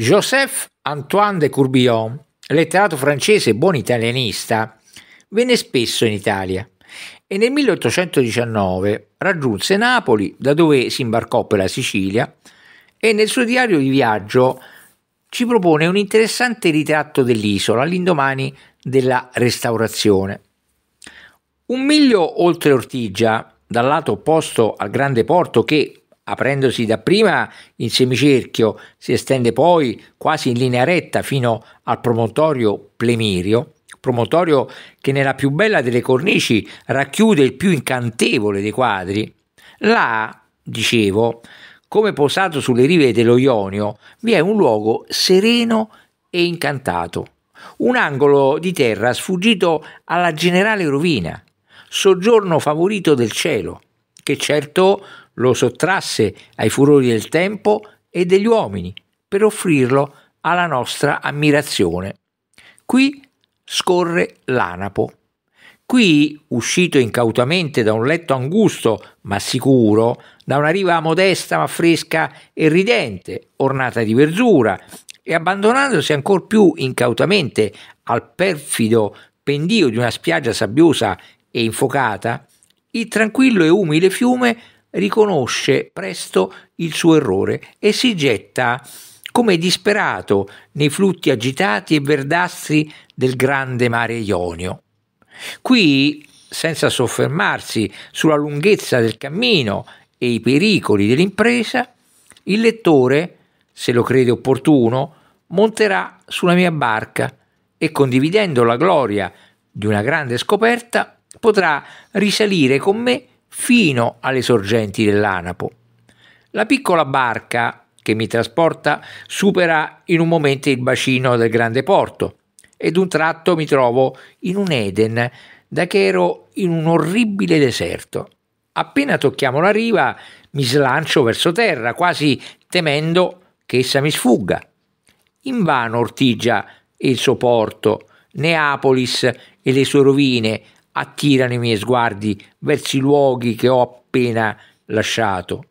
Joseph Antoine de Courbillon, letterato francese e buon italianista, venne spesso in Italia e nel 1819 raggiunse Napoli, da dove si imbarcò per la Sicilia, e nel suo diario di viaggio ci propone un interessante ritratto dell'isola all'indomani della restaurazione. Un miglio oltre Ortigia, dal lato opposto al grande porto che, aprendosi dapprima in semicerchio, si estende poi quasi in linea retta fino al promontorio Plemirio, promontorio che nella più bella delle cornici racchiude il più incantevole dei quadri. Là, dicevo, come posato sulle rive dello Ionio, vi è un luogo sereno e incantato, un angolo di terra sfuggito alla generale rovina, soggiorno favorito del cielo, che certo lo sottrasse ai furori del tempo e degli uomini per offrirlo alla nostra ammirazione. Qui scorre l'anapo. Qui, uscito incautamente da un letto angusto ma sicuro, da una riva modesta ma fresca e ridente, ornata di verdura, e abbandonandosi ancor più incautamente al perfido pendio di una spiaggia sabbiosa e infocata, il tranquillo e umile fiume riconosce presto il suo errore e si getta come disperato nei flutti agitati e verdastri del grande mare Ionio. Qui, senza soffermarsi sulla lunghezza del cammino e i pericoli dell'impresa, il lettore, se lo crede opportuno, monterà sulla mia barca e condividendo la gloria di una grande scoperta potrà risalire con me fino alle sorgenti dell'Anapo. La piccola barca che mi trasporta supera in un momento il bacino del grande porto ed un tratto mi trovo in un Eden da che ero in un orribile deserto. Appena tocchiamo la riva mi slancio verso terra, quasi temendo che essa mi sfugga. In vano ortigia e il suo porto, Neapolis e le sue rovine, attirano i miei sguardi verso i luoghi che ho appena lasciato.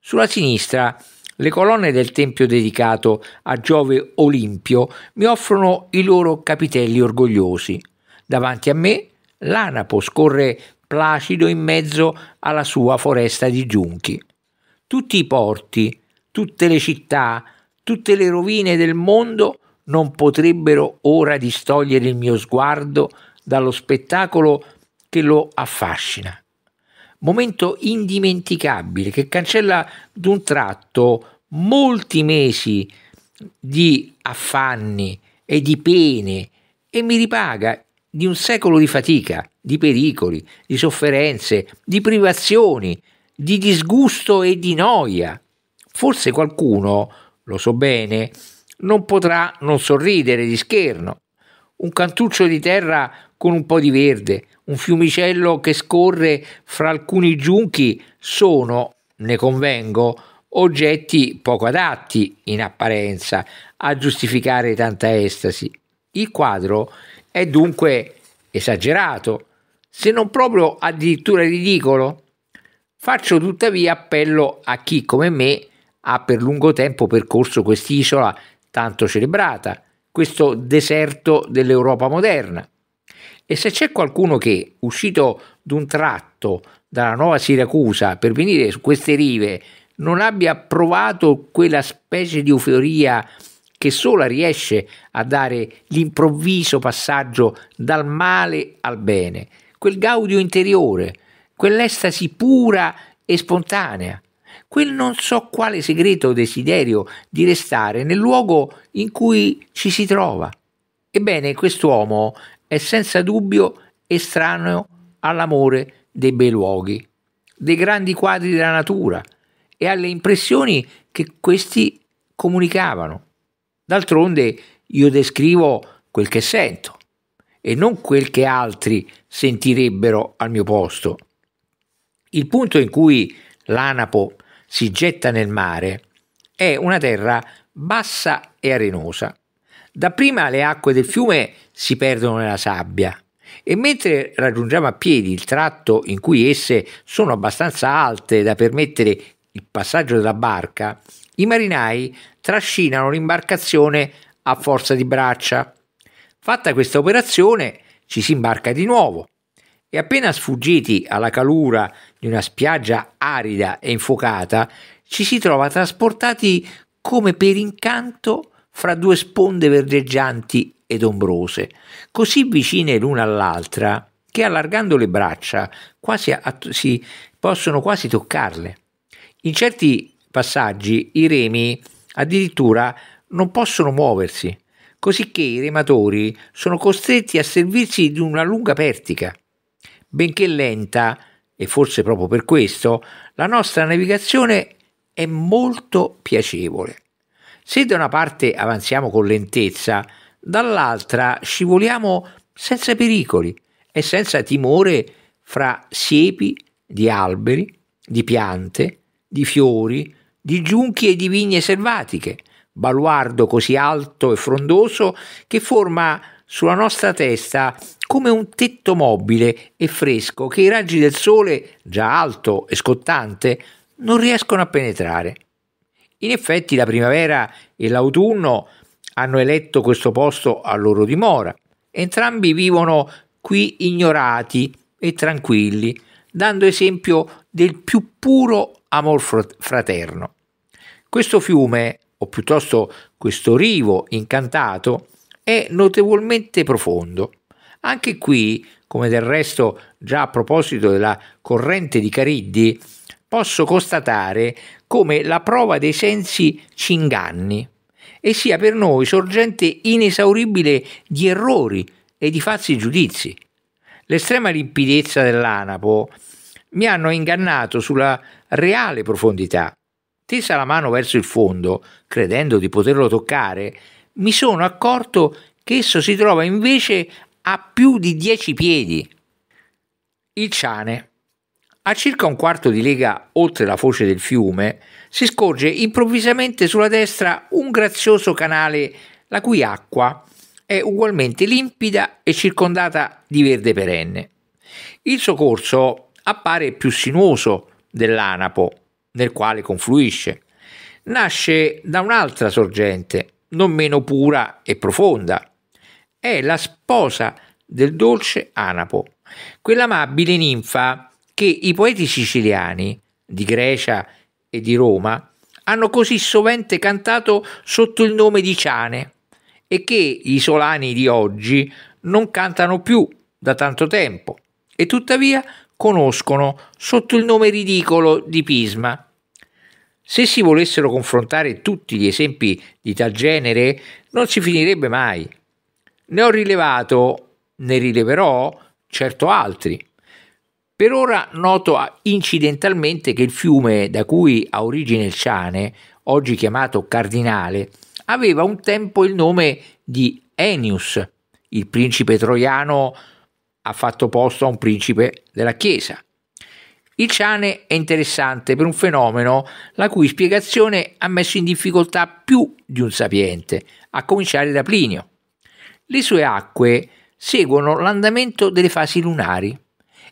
Sulla sinistra le colonne del tempio dedicato a Giove Olimpio mi offrono i loro capitelli orgogliosi. Davanti a me l'anapo scorre placido in mezzo alla sua foresta di giunchi. Tutti i porti, tutte le città, tutte le rovine del mondo non potrebbero ora distogliere il mio sguardo dallo spettacolo che lo affascina. Momento indimenticabile che cancella d'un tratto molti mesi di affanni e di pene e mi ripaga di un secolo di fatica, di pericoli, di sofferenze, di privazioni, di disgusto e di noia. Forse qualcuno, lo so bene, non potrà non sorridere di scherno, un cantuccio di terra con un po' di verde, un fiumicello che scorre fra alcuni giunchi sono, ne convengo, oggetti poco adatti in apparenza a giustificare tanta estasi. Il quadro è dunque esagerato, se non proprio addirittura ridicolo. Faccio tuttavia appello a chi come me ha per lungo tempo percorso quest'isola tanto celebrata questo deserto dell'Europa moderna. E se c'è qualcuno che, uscito d'un tratto dalla nuova Siracusa per venire su queste rive, non abbia provato quella specie di euforia che sola riesce a dare l'improvviso passaggio dal male al bene, quel gaudio interiore, quell'estasi pura e spontanea quel non so quale segreto desiderio di restare nel luogo in cui ci si trova. Ebbene, quest'uomo è senza dubbio estraneo all'amore dei bei luoghi, dei grandi quadri della natura e alle impressioni che questi comunicavano. D'altronde io descrivo quel che sento e non quel che altri sentirebbero al mio posto. Il punto in cui l'anapo si getta nel mare è una terra bassa e arenosa. Dapprima le acque del fiume si perdono nella sabbia e mentre raggiungiamo a piedi il tratto in cui esse sono abbastanza alte da permettere il passaggio della barca, i marinai trascinano l'imbarcazione a forza di braccia. Fatta questa operazione ci si imbarca di nuovo e appena sfuggiti alla calura di una spiaggia arida e infuocata, ci si trova trasportati come per incanto fra due sponde verdeggianti ed ombrose, così vicine l'una all'altra che allargando le braccia a, si possono quasi toccarle. In certi passaggi i remi addirittura non possono muoversi, cosicché i rematori sono costretti a servirsi di una lunga pertica Benché lenta, e forse proprio per questo, la nostra navigazione è molto piacevole. Se da una parte avanziamo con lentezza, dall'altra scivoliamo senza pericoli e senza timore fra siepi di alberi, di piante, di fiori, di giunchi e di vigne selvatiche, baluardo così alto e frondoso che forma sulla nostra testa come un tetto mobile e fresco che i raggi del sole, già alto e scottante, non riescono a penetrare. In effetti la primavera e l'autunno hanno eletto questo posto a loro dimora. Entrambi vivono qui ignorati e tranquilli, dando esempio del più puro amor fraterno. Questo fiume, o piuttosto questo rivo incantato, è notevolmente profondo. Anche qui, come del resto già a proposito della corrente di Cariddi, posso constatare come la prova dei sensi ci inganni e sia per noi sorgente inesauribile di errori e di falsi giudizi. L'estrema limpidezza dell'anapo mi hanno ingannato sulla reale profondità. Tesa la mano verso il fondo, credendo di poterlo toccare, mi sono accorto che esso si trova invece a più di 10 piedi. Il Ciane. A circa un quarto di lega oltre la foce del fiume si scorge improvvisamente sulla destra un grazioso canale la cui acqua è ugualmente limpida e circondata di verde perenne. Il suo corso appare più sinuoso dell'Anapo, nel quale confluisce. Nasce da un'altra sorgente, non meno pura e profonda. È la sposa del dolce Anapo, quell'amabile ninfa che i poeti siciliani di Grecia e di Roma hanno così sovente cantato sotto il nome di Ciane e che gli isolani di oggi non cantano più da tanto tempo e tuttavia conoscono sotto il nome ridicolo di Pisma. Se si volessero confrontare tutti gli esempi di tal genere, non si finirebbe mai. Ne ho rilevato, ne rileverò certo altri. Per ora noto ah, incidentalmente che il fiume da cui ha origine il Ciane, oggi chiamato Cardinale, aveva un tempo il nome di Enius, il principe troiano ha fatto posto a un principe della Chiesa. Il ciane è interessante per un fenomeno la cui spiegazione ha messo in difficoltà più di un sapiente, a cominciare da Plinio. Le sue acque seguono l'andamento delle fasi lunari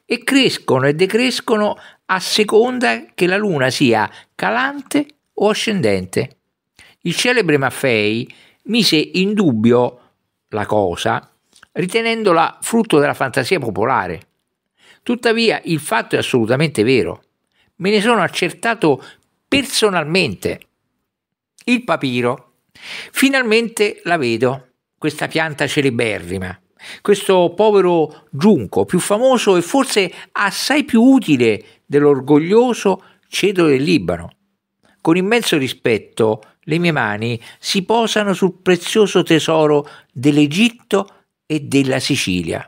e crescono e decrescono a seconda che la luna sia calante o ascendente. Il celebre Maffei mise in dubbio la cosa ritenendola frutto della fantasia popolare. Tuttavia il fatto è assolutamente vero. Me ne sono accertato personalmente. Il papiro. Finalmente la vedo, questa pianta celeberrima, questo povero giunco più famoso e forse assai più utile dell'orgoglioso cedro del Libano. Con immenso rispetto le mie mani si posano sul prezioso tesoro dell'Egitto e della Sicilia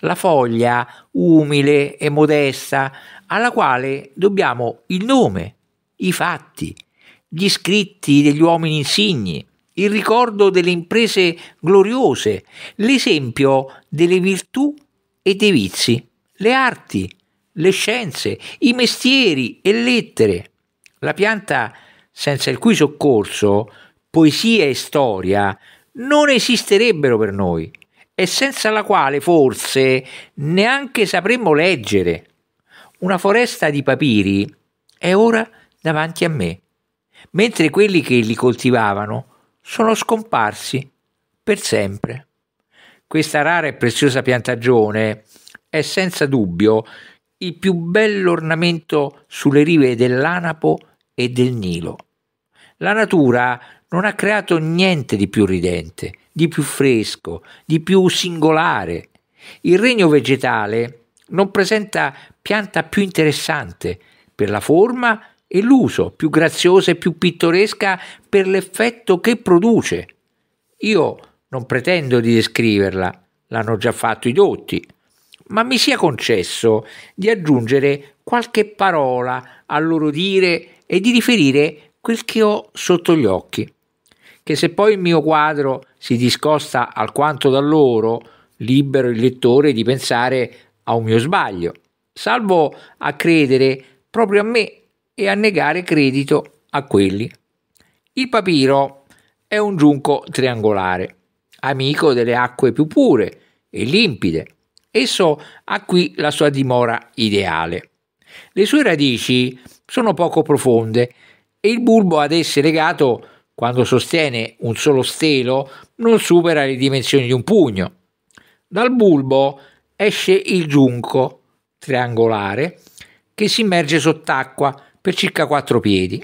la foglia umile e modesta alla quale dobbiamo il nome, i fatti, gli scritti degli uomini insigni, il ricordo delle imprese gloriose, l'esempio delle virtù e dei vizi, le arti, le scienze, i mestieri e lettere, la pianta senza il cui soccorso poesia e storia non esisterebbero per noi e senza la quale forse neanche sapremmo leggere. Una foresta di papiri è ora davanti a me, mentre quelli che li coltivavano sono scomparsi per sempre. Questa rara e preziosa piantagione è senza dubbio il più bello ornamento sulle rive dell'Anapo e del Nilo. La natura non ha creato niente di più ridente, di più fresco, di più singolare. Il regno vegetale non presenta pianta più interessante per la forma e l'uso, più graziosa e più pittoresca per l'effetto che produce. Io non pretendo di descriverla, l'hanno già fatto i dotti, ma mi sia concesso di aggiungere qualche parola al loro dire e di riferire quel che ho sotto gli occhi che se poi il mio quadro si discosta alquanto da loro, libero il lettore di pensare a un mio sbaglio, salvo a credere proprio a me e a negare credito a quelli. Il papiro è un giunco triangolare, amico delle acque più pure e limpide. Esso ha qui la sua dimora ideale. Le sue radici sono poco profonde e il bulbo ad esse legato quando sostiene un solo stelo, non supera le dimensioni di un pugno. Dal bulbo esce il giunco triangolare che si immerge sott'acqua per circa quattro piedi.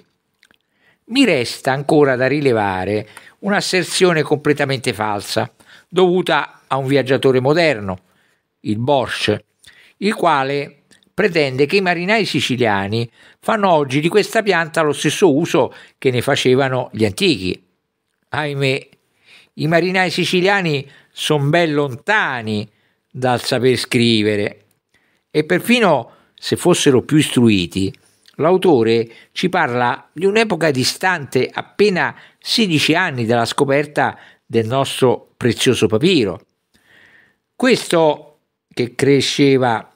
Mi resta ancora da rilevare un'asserzione completamente falsa, dovuta a un viaggiatore moderno, il Bosch, il quale pretende che i marinai siciliani fanno oggi di questa pianta lo stesso uso che ne facevano gli antichi. Ahimè, i marinai siciliani sono ben lontani dal saper scrivere e perfino se fossero più istruiti, l'autore ci parla di un'epoca distante appena 16 anni dalla scoperta del nostro prezioso papiro. Questo che cresceva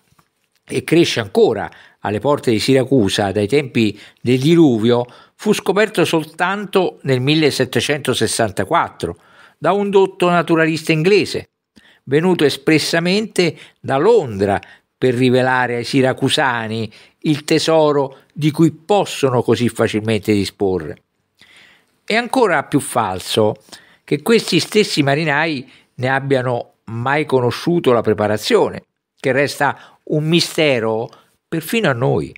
e cresce ancora alle porte di Siracusa dai tempi del diluvio, fu scoperto soltanto nel 1764 da un dotto naturalista inglese, venuto espressamente da Londra per rivelare ai siracusani il tesoro di cui possono così facilmente disporre. È ancora più falso che questi stessi marinai ne abbiano mai conosciuto la preparazione, che resta un mistero perfino a noi.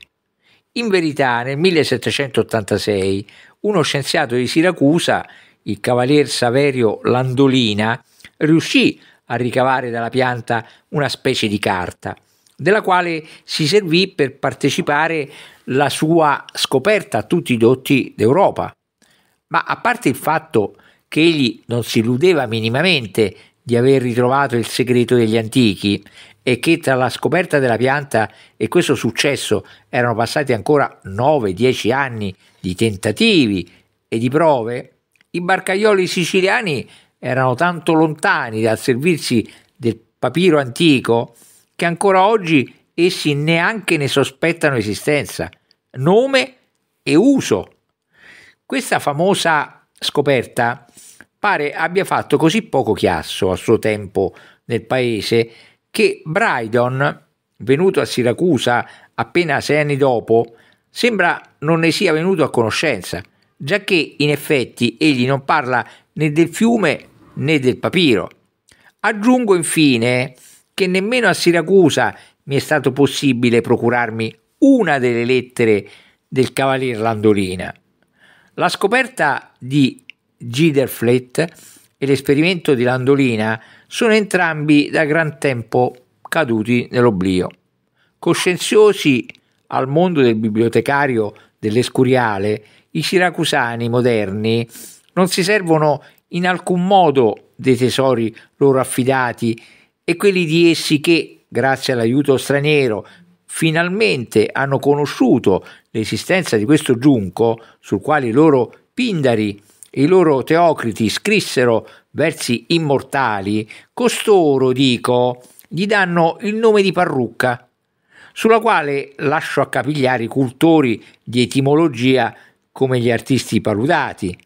In verità, nel 1786, uno scienziato di Siracusa, il cavalier Saverio Landolina, riuscì a ricavare dalla pianta una specie di carta, della quale si servì per partecipare la sua scoperta a tutti i dotti d'Europa. Ma a parte il fatto che egli non si illudeva minimamente di aver ritrovato il segreto degli antichi, e che tra la scoperta della pianta e questo successo erano passati ancora 9-10 anni di tentativi e di prove, i barcaioli siciliani erano tanto lontani dal servirsi del papiro antico che ancora oggi essi neanche ne sospettano esistenza, nome e uso. Questa famosa scoperta pare abbia fatto così poco chiasso a suo tempo nel paese che Brydon, venuto a Siracusa appena sei anni dopo, sembra non ne sia venuto a conoscenza, giacché in effetti egli non parla né del fiume né del papiro. Aggiungo infine che nemmeno a Siracusa mi è stato possibile procurarmi una delle lettere del cavalier Landolina. La scoperta di Giderflet e l'esperimento di Landolina sono entrambi da gran tempo caduti nell'oblio. Coscienziosi al mondo del bibliotecario dell'Escuriale, i siracusani moderni non si servono in alcun modo dei tesori loro affidati e quelli di essi che, grazie all'aiuto straniero, finalmente hanno conosciuto l'esistenza di questo giunco sul quale i loro pindari i loro teocriti scrissero versi immortali, costoro, dico, gli danno il nome di parrucca, sulla quale lascio accapigliare i cultori di etimologia come gli artisti paludati.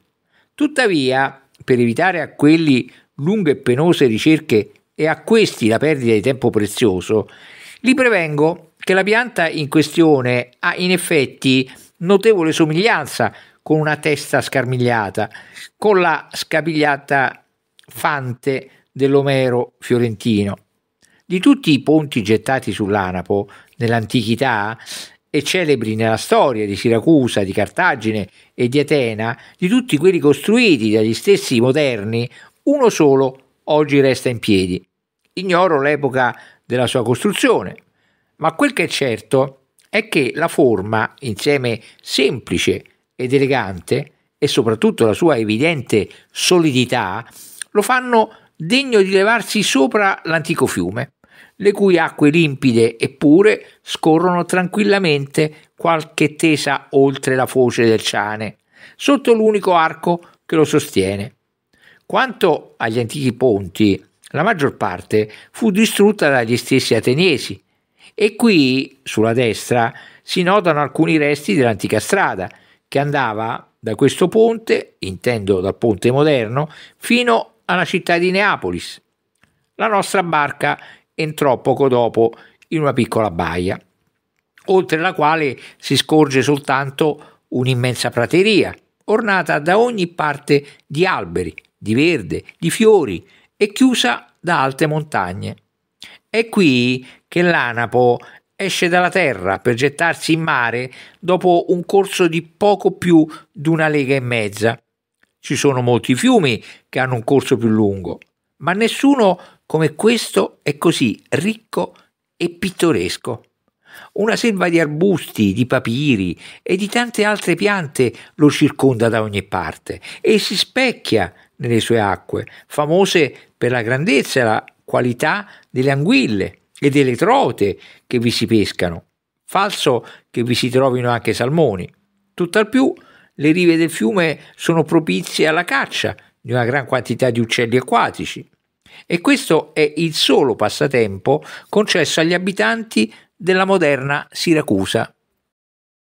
Tuttavia, per evitare a quelli lunghe e penose ricerche e a questi la perdita di tempo prezioso, li prevengo che la pianta in questione ha in effetti notevole somiglianza con una testa scarmigliata, con la scapigliata fante dell'Omero fiorentino. Di tutti i ponti gettati sull'Anapo nell'antichità e celebri nella storia di Siracusa, di Cartagine e di Atena, di tutti quelli costruiti dagli stessi moderni, uno solo oggi resta in piedi. Ignoro l'epoca della sua costruzione, ma quel che è certo è che la forma, insieme semplice ed elegante e soprattutto la sua evidente solidità lo fanno degno di levarsi sopra l'antico fiume, le cui acque limpide e pure scorrono tranquillamente qualche tesa oltre la foce del Ciane, sotto l'unico arco che lo sostiene. Quanto agli antichi ponti, la maggior parte fu distrutta dagli stessi ateniesi e qui, sulla destra, si notano alcuni resti dell'antica strada, che andava da questo ponte, intendo dal ponte moderno, fino alla città di Neapolis. La nostra barca entrò poco dopo in una piccola baia, oltre la quale si scorge soltanto un'immensa prateria, ornata da ogni parte di alberi, di verde, di fiori e chiusa da alte montagne. È qui che l'anapo esce dalla terra per gettarsi in mare dopo un corso di poco più di una lega e mezza. Ci sono molti fiumi che hanno un corso più lungo, ma nessuno come questo è così ricco e pittoresco. Una selva di arbusti, di papiri e di tante altre piante lo circonda da ogni parte e si specchia nelle sue acque, famose per la grandezza e la qualità delle anguille, e delle trote che vi si pescano. Falso che vi si trovino anche salmoni. Tutt'al più le rive del fiume sono propizie alla caccia di una gran quantità di uccelli acquatici. E questo è il solo passatempo concesso agli abitanti della moderna Siracusa.